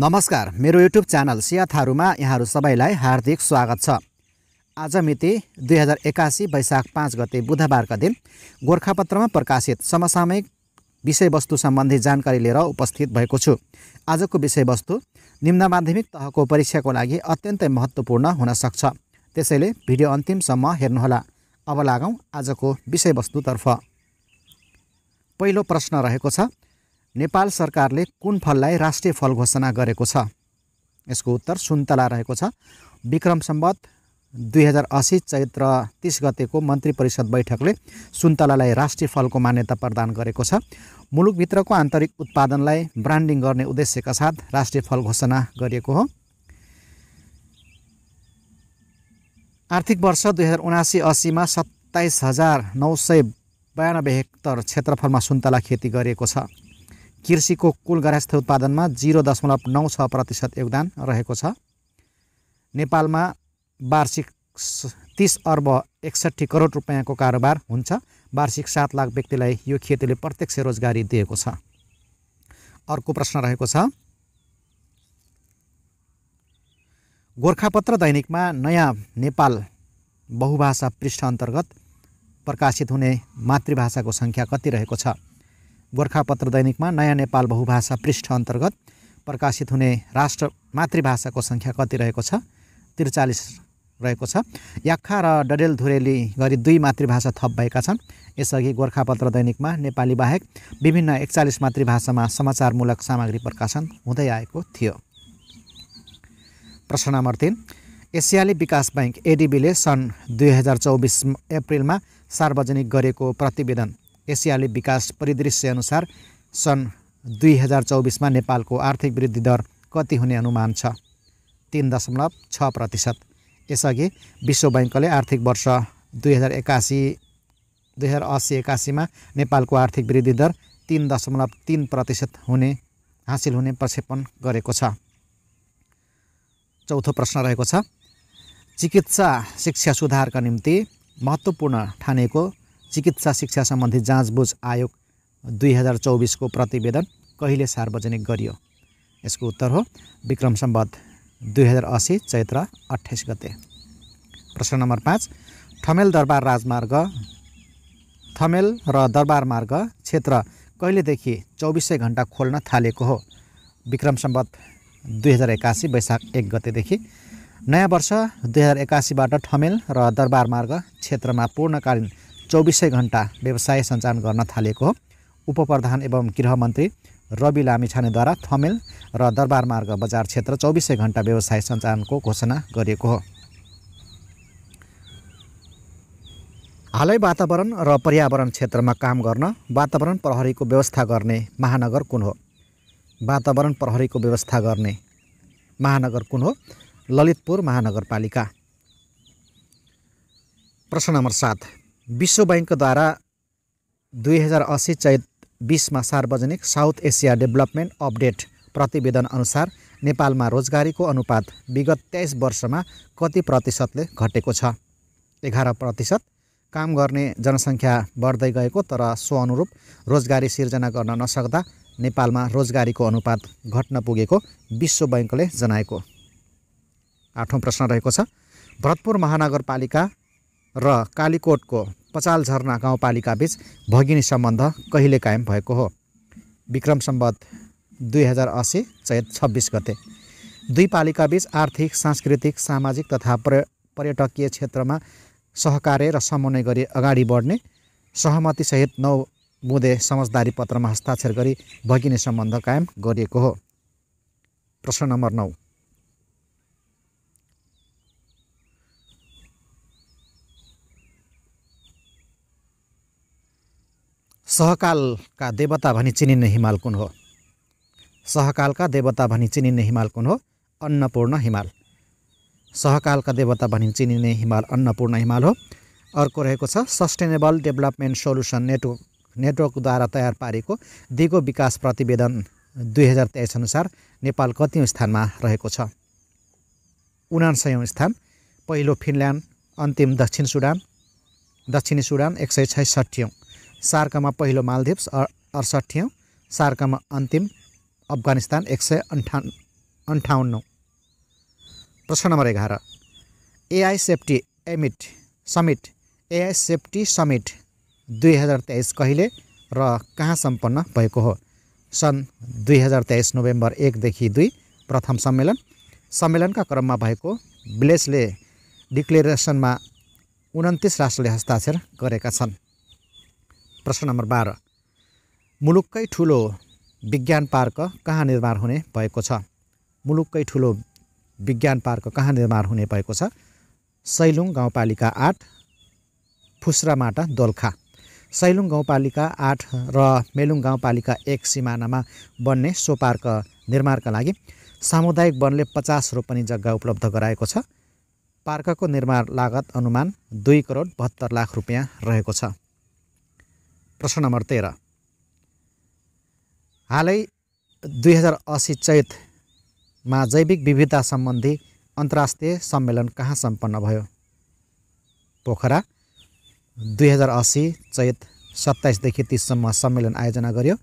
नमस्कार मेरो YouTube channel सिया थारूमा यहाँहरू सबैलाई हार्दिक स्वागत छ आज मिति दुई हजार एकासी वैशाख पाँच गते बुधबारका दिन गोर्खापत्रमा प्रकाशित समसामयिक विषयवस्तु सम्बन्धी जानकारी लिएर उपस्थित भएको छु आजको विषयवस्तु निम्न माध्यमिक तहको परीक्षाको लागि अत्यन्तै महत्त्वपूर्ण हुन सक्छ त्यसैले भिडियो अन्तिमसम्म हेर्नुहोला अब लागौँ आजको विषयवस्तुतर्फ पहिलो प्रश्न रहेको छ नेपाल सरकारले कुन फललाई राष्ट्रिय फल घोषणा गरेको छ यसको उत्तर सुन्तला रहेको छ विक्रम सम्बत दुई हजार असी चैत्र तिस गतेको मन्त्री परिषद बैठकले सुन्तलालाई राष्ट्रिय फलको मान्यता प्रदान गरेको छ मुलुकभित्रको आन्तरिक उत्पादनलाई ब्रान्डिङ गर्ने उद्देश्यका साथ राष्ट्रिय फल घोषणा गरिएको हो आर्थिक वर्ष दुई हजार उनासी असीमा सत्ताइस हजार नौ सय बयानब्बे हेक्टर क्षेत्रफलमा सुन्तला खेती गरिएको छ कृषिको कुल गार्हस्थ उत्पादनमा जिरो दशमलव नौ छ प्रतिशत योगदान रहेको छ नेपालमा वार्षिक तिस अर्ब एकसट्ठी करोड रुपियाँको कारोबार हुन्छ वार्षिक सात लाख व्यक्तिलाई यो खेतीले प्रत्यक्ष रोजगारी दिएको छ अर्को प्रश्न रहेको छ गोर्खापत्र दैनिकमा नयाँ नेपाल बहुभाषा पृष्ठ अन्तर्गत प्रकाशित हुने मातृभाषाको सङ्ख्या कति रहेको छ गोर्खापत्र दैनिकमा नयाँ नेपाल बहुभाषा पृष्ठ अन्तर्गत प्रकाशित हुने राष्ट्र मातृभाषाको सङ्ख्या कति रहेको छ त्रिचालिस रहेको छ याखा र डडेलधुरेली गरी दुई मातृभाषा थप भएका छन् यसअघि गोर्खापत्र दैनिकमा नेपाली बाहेक विभिन्न एकचालिस मातृभाषामा समाचारमूलक सामग्री प्रकाशन हुँदै आएको थियो प्रश्न नम्बर तिन एसियाली विकास ब्याङ्क एडिबीले सन् दुई हजार चौबिस एप्रिलमा सार्वजनिक गरेको प्रतिवेदन एसियाली विकास परिदृश्यअनुसार सन् दुई हजार चौबिसमा नेपालको आर्थिक वृद्धि दर कति हुने अनुमान छ तिन दशमलव छ प्रतिशत यसअघि विश्व ब्याङ्कले आर्थिक वर्ष दुई हजार एकासी दुई हजार असी एकासीमा नेपालको आर्थिक वृद्धि दर तिन दशमलव तिन प्रतिशत हुने हासिल हुने प्रक्षेपण गरेको छ चौथो प्रश्न रहेको छ चिकित्सा शिक्षा सुधारका निम्ति महत्त्वपूर्ण ठानेको चिकित्सा शिक्षा सम्बन्धी जाँचबुझ आयोग दुई हजार चौबिसको प्रतिवेदन कहिले सार्वजनिक गरियो यसको उत्तर हो विक्रम सम्बद्ध दुई हजार असी चैत्र अठाइस गते प्रश्न नम्बर पाँच थमेल दरबार राजमार्ग थमेल र दरबार मार्ग क्षेत्र कहिलेदेखि चौबिसै घन्टा खोल्न थालेको हो विक्रम सम्बद्ध दुई हजार एकासी वैशाख एक गतेदेखि नयाँ वर्ष दुई हजार एकासीबाट ठमेल र दरबार मार्ग क्षेत्रमा पूर्णकालीन चौबिसै घन्टा व्यवसाय सञ्चालन गर्न थालेको हो उपप्रधान एवं गृहमन्त्री रवि लामिछानेद्वारा थमेल र दरबार मार्ग बजार क्षेत्र चौबिसै घन्टा व्यवसाय सञ्चालनको घोषणा गरिएको हो हालै वातावरण र पर्यावरण क्षेत्रमा काम गर्न वातावरण प्रहरीको व्यवस्था गर्ने महानगर कुन हो वातावरण प्रहरीको व्यवस्था गर्ने महानगर कुन हो ललितपुर महानगरपालिका प्रश्न नम्बर सात विश्व ब्याङ्कद्वारा दुई हजार असी चैत बिसमा सार्वजनिक साउथ एसिया डेभलपमेन्ट अपडेट प्रतिवेदन अनुसार नेपालमा रोजगारीको अनुपात विगत तेइस वर्षमा कति प्रतिशतले घटेको छ एघार प्रतिशत काम गर्ने जनसङ्ख्या बढ्दै गएको तर सो अनुरूप रोजगारी सिर्जना गर्न नसक्दा नेपालमा रोजगारीको अनुपात घट्न पुगेको विश्व ब्याङ्कले जनाएको आठौँ प्रश्न रहेको छ भरतपुर महानगरपालिका र कालीकोटको पचाल झरना गाउँपालिकाबीच भगिनी सम्बन्ध कहिले कायम भएको हो विक्रम सम्बत दुई हजार असी चैत छब्बिस गते दुई पालिकाबीच आर्थिक सांस्कृतिक सामाजिक तथा पर्य पर्यटकीय क्षेत्रमा सहकार्य र समन्वय गरी अगाडि बढ्ने सहमतिसहित नौ बुँदे समझदारी पत्रमा हस्ताक्षर गरी भगिने सम्बन्ध कायम गरिएको हो प्रश्न नम्बर नौ सहकालका देवता भनी चिनिने हिमाल कुन हो सहकालका देवता भनी चिनिने हिमाल कुन हो अन्नपूर्ण हिमाल सहकालका देवता भनी चिनिने हिमाल अन्नपूर्ण हिमाल हो अर्को रहेको छ सस्टेनेबल डेभलपमेन्ट सोल्युसन नेटवर्क नेटवर्कद्वारा तयार पारेको दिगो विकास प्रतिवेदन दुई हजार तेइस अनुसार नेपाल कति स्थानमा रहेको छ उनासयौँ स्थान पहिलो फिनल्यान्ड अन्तिम दक्षिण सुडान दक्षिणी सुडान एक सय छैसठीौँ सार्कमा पहिलो मालदिप्स अडसठ्ठी सार्कमा अन्तिम अफगानिस्तान एक सय अन्ठा अन्ठाउन्न प्रश्न नम्बर एघार एआई सेफ्टी एमिट समिट एआई सेफ्टी समिट दुई हजार तेइस कहिले र कहाँ सम्पन्न भएको हो सन् दुई हजार तेइस नोभेम्बर एकदेखि दुई प्रथम सम्मेलन सम्मेलनका क्रममा भएको ब्लेसले डिक्लेरेसनमा उन्तिस राष्ट्रले हस्ताक्षर गरेका छन् प्रश्न नम्बर बाह्र मुलुककै ठुलो विज्ञान पार्क कहाँ निर्माण हुने भएको छ मुलुककै ठुलो विज्ञान पार्क कहाँ निर्माण हुने भएको छ सैलुङ गाउँपालिका आठ फुस्रामाटा दोलखा सैलुङ गाउँपालिका आठ र मेलुङ गाउँपालिका एक सिमानामा बन्ने सो पार्क निर्माणका लागि सामुदायिक वनले पचास रोपनी जग्गा उपलब्ध गराएको छ पार्कको निर्माण लागत अनुमान दुई करोड बहत्तर लाख रुपियाँ रहेको छ प्रश्न नम्बर तेह्र हालै दुई हजार असी चैतमा जैविक विविधता सम्बन्धी अन्तर्राष्ट्रिय सम्मेलन कहाँ सम्पन्न भयो पोखरा दुई हजार असी चैत सत्ताइसदेखि तिससम्म सम्मेलन आयोजना गर्यो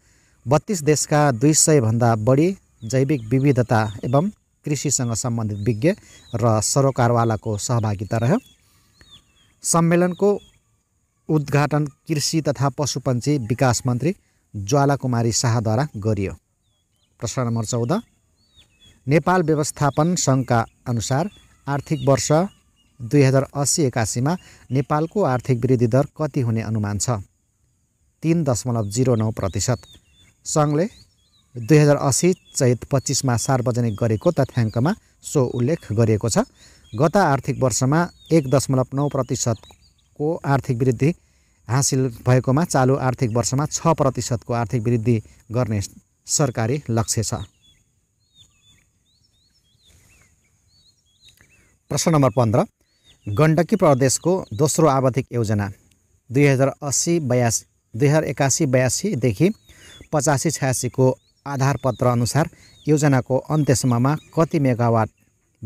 बत्तिस देशका दुई सयभन्दा बढी जैविक विविधता एवं कृषिसँग सम्बन्धित विज्ञ र सरोकारवालाको सहभागिता रह्यो सम्मेलनको उद्घाटन कृषि तथा पशुपन्छी विकास मन्त्री ज्वाला कुमारी शाहद्वारा गरियो प्रश्न नम्बर चौध नेपाल व्यवस्थापन सङ्घका अनुसार आर्थिक वर्ष दुई हजार अस्सी एकासीमा नेपालको आर्थिक वृद्धि दर कति हुने अनुमान छ तिन दशमलव जिरो नौ प्रतिशत सङ्घले दुई हजार अस्सी चैत पच्चिसमा सार्वजनिक गरेको तथ्याङ्कमा सो उल्लेख गरिएको छ गत आर्थिक वर्षमा एक दशमलव नौ प्रतिशत को आर्थिक वृद्धि हासिल भएकोमा चालु आर्थिक वर्षमा छ प्रतिशतको आर्थिक वृद्धि गर्ने सरकारी लक्ष्य छ प्रश्न नम्बर पन्ध्र गण्डकी प्रदेशको दोस्रो आवधिक योजना दुई हजार अस्सी बयासी दुई हजार एकासी बयासीदेखि पचासी छयासीको आधारपत्र अनुसार योजनाको अन्त्यसम्ममा कति मेगावाट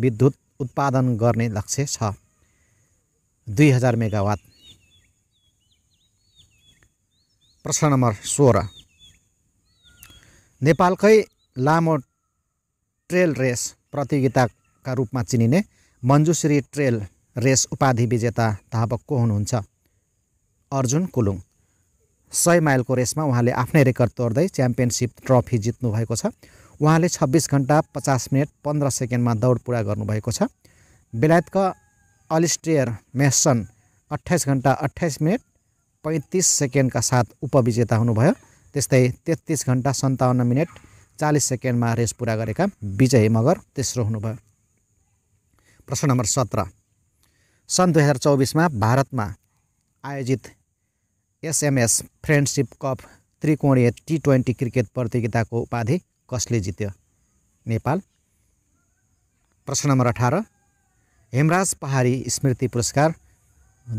विद्युत उत्पादन गर्ने लक्ष्य छ दुई हजार मेगावाट प्रश्न नम्बर सोह्र नेपालकै लामो ट्रेल रेस प्रतियोगिताका रूपमा चिनिने मन्जुश्री ट्रेल रेस उपाधि विजेता धावक को हुनुहुन्छ अर्जुन कुलुङ सय माइलको रेसमा उहाँले आफ्नै रेकर्ड तोड्दै च्याम्पियनसिप ट्रफी जित्नुभएको छ उहाँले छब्बिस घन्टा पचास मिनट पन्ध्र सेकेन्डमा दौड पुरा गर्नुभएको छ बेलायतका अलिस्टेयर मेसन अट्ठाइस घन्टा अट्ठाइस मिनट पैँतिस सेकेन्डका साथ उपविजेता हुनुभयो त्यस्तै तेत्तिस घन्टा सन्ताउन्न मिनट चालिस सेकेन्डमा रेस पुरा गरेका विजय मगर तेस्रो हुनुभयो प्रश्न नम्बर सत्र सन् दुई हजार चौबिसमा भारतमा आयोजित एसएमएस फ्रेन्डसिप कप त्रिकोणीय टी ट्वेन्टी क्रिकेट प्रतियोगिताको उपाधि कसले जित्यो नेपाल प्रश्न नम्बर अठार हेमराज पहाडी स्मृति पुरस्कार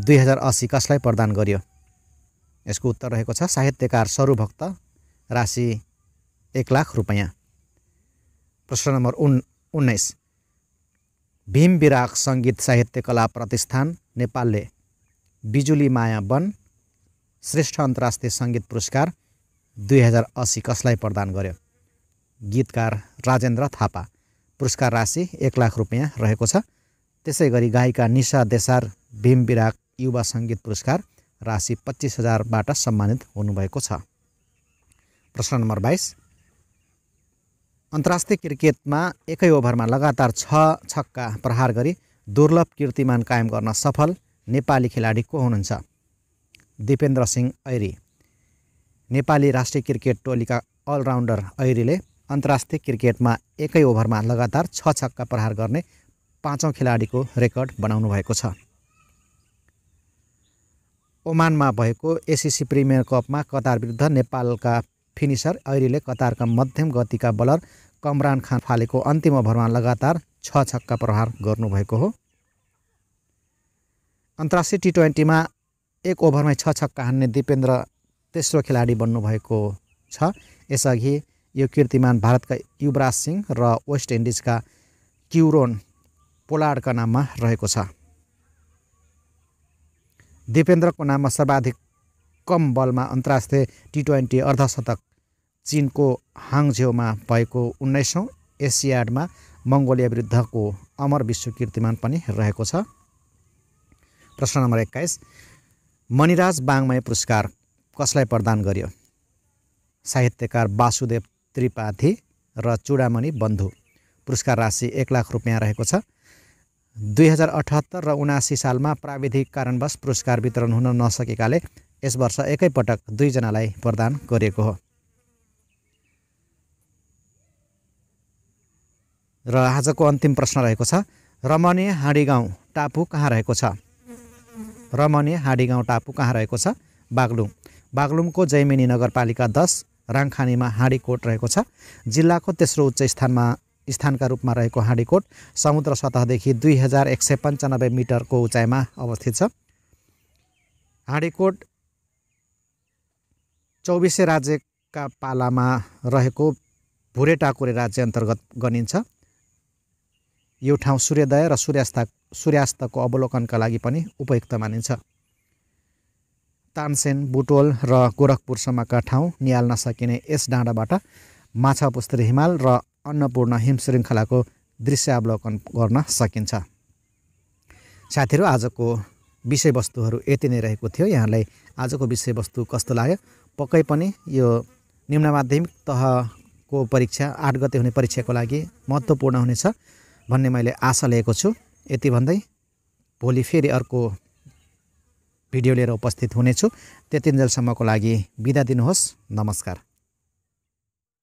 दुई हजार असी कसलाई प्रदान गरियो यसको उत्तर रहेको छ साहित्यकार सरुभक्त राशि एक लाख रुपियाँ प्रश्न नम्बर उन् उन्नाइस भीम विराग सङ्गीत साहित्य कला प्रतिष्ठान नेपालले बिजुली माया वन श्रेष्ठ अन्तर्राष्ट्रिय सङ्गीत पुरस्कार दुई हजार असी कसलाई प्रदान गर्यो गीतकार राजेन्द्र थापा पुरस्कार राशि एक लाख रुपियाँ रहेको छ त्यसै गरी गायिका निशा देसार भीम विराग युवा सङ्गीत पुरस्कार राशि पच्चिस हजारबाट सम्मानित हुनुभएको छ प्रश्न नम्बर बाइस अन्तर्राष्ट्रिय क्रिकेटमा एकै ओभरमा लगातार छ छक्का प्रहार गरी दुर्लभ कीर्तिमान कायम गर्न सफल नेपाली खेलाडी को हुनुहुन्छ दिपेन्द्र सिंह ऐरी नेपाली राष्ट्रिय क्रिकेट टोलीका अलराउन्डर ऐरीले अन्तर्राष्ट्रिय क्रिकेटमा एकै ओभरमा लगातार छ छक्का प्रहार गर्ने पाँचौँ खेलाडीको रेकर्ड बनाउनु भएको छ ओमानमा भएको एसिसी प्रिमियर कपमा कतार विरुद्ध नेपालका फिनिसर ऐरीले कतारका मध्यम गतिका बलर कमरान खान फालेको अन्तिम ओभरमा लगातार छ छक्का प्रहार गर्नुभएको हो अन्तर्राष्ट्रिय टी ट्वेन्टीमा एक ओभरमै छ छक्का हान्ने दिपेन्द्र तेस्रो खेलाडी बन्नुभएको छ यसअघि यो कीर्तिमान भारतका युवराज सिंह र वेस्ट इन्डिजका क्युरोन पोलाडका नाममा रहेको छ दिपेन्द्रको नाममा सर्वाधिक कम बलमा अन्तर्राष्ट्रिय टी ट्वेन्टी अर्धशतक चिनको हाङझेउमा भएको उन्नाइसौँ एसियाडमा मङ्गोलिया विरुद्धको अमर विश्व कीर्तिमान पनि रहेको छ प्रश्न नम्बर एक्काइस मणिराज बाङ्मय पुरस्कार कसलाई प्रदान गरियो साहित्यकार वासुदेव त्रिपाठी र चुडामणि बन्धु पुरस्कार राशि एक लाख रुपियाँ रहेको छ दुई हजार अठहत्तर र उनासी सालमा प्राविधिक कारणवश पुरस्कार वितरण हुन नसकेकाले यस वर्ष एकैपटक दुईजनालाई प्रदान गरिएको हो र आजको अन्तिम प्रश्न रहेको छ रमणीय हाँडी टापु कहाँ रहेको छ रमणीय हाँडी टापु कहाँ रहेको छ बागलुङ बागलुङको जयमिनी नगरपालिका दस राङखानीमा हाँडीकोट रहेको छ जिल्लाको तेस्रो उच्च स्थानमा स्थानका रूपमा रहेको हाँडीकोट समुद्र सतहदेखि दुई हजार एक सय पन्चानब्बे मिटरको उचाइमा अवस्थित छ हाँडीकोट चौबिसै राज्यका पालामा रहेको भुरे टाकुरे राज्य अन्तर्गत गनिन्छ यो ठाउँ सूर्योदय र सूर्यास्त सूर्यास्तको अवलोकनका लागि पनि उपयुक्त मानिन्छ तानसेन बुटोल र गोरखपुरसम्मका ठाउँ निहाल्न सकिने यस डाँडाबाट माछा हिमाल र अन्नपूर्ण हिम श्रृङ्खलाको अवलोकन गर्न सकिन्छ साथीहरू आजको विषयवस्तुहरू यति नै रहेको थियो यहाँलाई आजको विषयवस्तु कस्तो लाग्यो पक्कै पनि यो निम्न माध्यमिक तहको परीक्षा आठ गते हुने परीक्षाको लागि महत्त्वपूर्ण हुनेछ भन्ने मैले आशा लिएको छु यति भन्दै भोलि फेरि अर्को भिडियो लिएर उपस्थित हुनेछु त्यतिन्जेलसम्मको लागि बिदा दिनुहोस् नमस्कार